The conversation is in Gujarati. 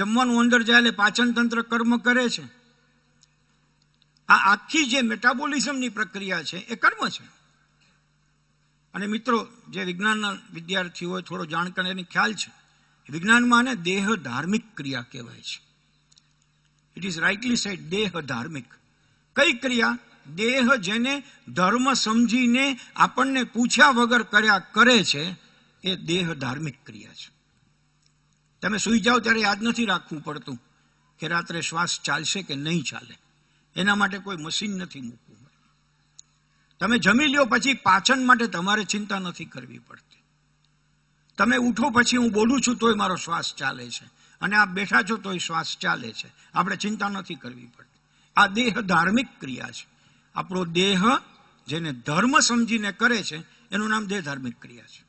જમવાનું અંદર જાય એટલે પાચન તંત્ર કર્મ કરે છે આ આખી જે મેટાબોલિઝમની પ્રક્રિયા છે એ કર્મ છે અને મિત્રો જે વિજ્ઞાનના વિદ્યાર્થીઓ થોડો જાણકાર એને ખ્યાલ છે વિજ્ઞાનમાં આને દેહ ધાર્મિક ક્રિયા કહેવાય છે ઇટ ઇઝ રાઇટલી સાઈડ દેહ ધાર્મિક કઈ ક્રિયા દેહ જેને ધર્મ સમજીને આપણને પૂછ્યા વગર કર્યા કરે છે એ દેહ ધાર્મિક ક્રિયા છે તમે સુઈ જાઓ ત્યારે યાદ નથી રાખવું પડતું કે રાત્રે શ્વાસ ચાલશે કે નહીં ચાલે એના માટે કોઈ મશીન નથી મૂકવું તમે જમી લ્યો પછી પાચન માટે તમારે ચિંતા નથી કરવી પડતી તમે ઉઠો પછી હું બોલું છું તોય મારો શ્વાસ ચાલે છે અને આ બેઠા છો તોય શ્વાસ ચાલે છે આપણે ચિંતા નથી કરવી પડતી આ દેહ ધાર્મિક ક્રિયા છે આપણો દેહ જેને ધર્મ સમજીને કરે છે એનું નામ દેહ ધાર્મિક ક્રિયા છે